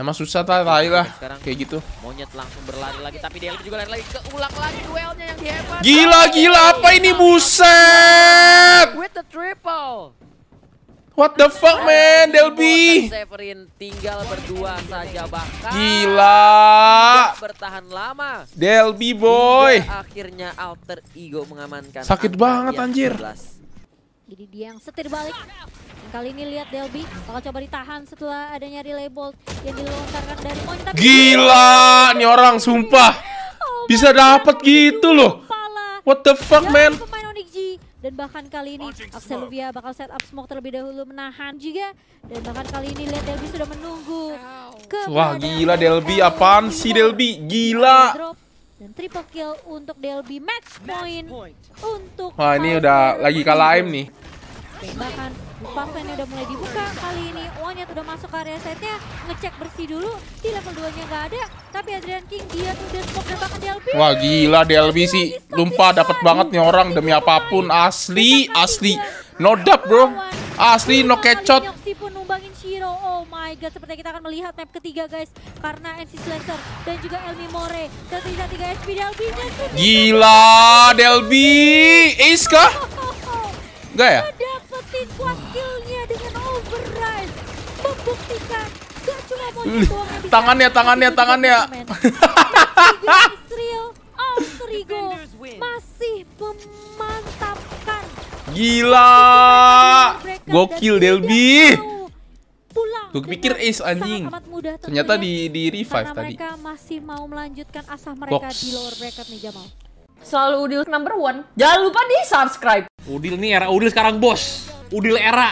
Emang susah tak lari lah Sekarang kayak gitu. Monyet langsung berlari lagi tapi DLP juga lari lagi keulang lagi duelnya yang hebat. Gila gila apa ini buset. With the triple. What the fuck nah, man Delby? Severin tinggal berdua saja bahkan. Gila. Bertahan lama. Delby boy. akhirnya alter ego mengamankan. Sakit banget anjir. Jadi dia yang setir balik. kali ini lihat Delby bakal coba ditahan setelah adanya relay bolt yang dilontarkan dari poin Tapi Gila, nih orang sumpah. Oh Bisa dapat gitu loh. What the fuck, man? dan bahkan kali ini Axel Luvia bakal set up smoke terlebih dahulu menahan juga dan bahkan kali ini lihat Delby sudah menunggu Wah gila Delby apaan sih Delby gila dan triple kill untuk DLB match point, match point. untuk Wah, ini udah lagi kalah aim nih. Tembakan Puffin udah mulai dibuka kali ini. Wanya udah masuk ke area setnya, ngecek bersih dulu. Di level 2-nya nggak ada, tapi Adrian King dia udah spok tembakan DLB. Wah, gila DLB sih lumpa dapat banget nih orang demi apapun asli asli. No doubt, bro. Asli no kecot. Shiro. Oh my god, seperti kita akan melihat map ketiga guys. Karena NC Slancer dan juga Elmi More. Tersisa 3 HP Delby. Gila, Delby. Ace kah? Enggak ya? Dapetin kuat killnya dengan override. Membuktikan gak cuma Mojang doang Tangannya, tangannya, tangannya. masih memantapkan Gila. Gokil Delby. Gue pikir ace anjing. Ternyata di di revive tadi. Mereka masih mau melanjutkan asah mereka Box. di lower bracket nih Jamal. Selalu Udil number one. Jangan lupa di subscribe. Udil nih era Udil sekarang bos. Udil era.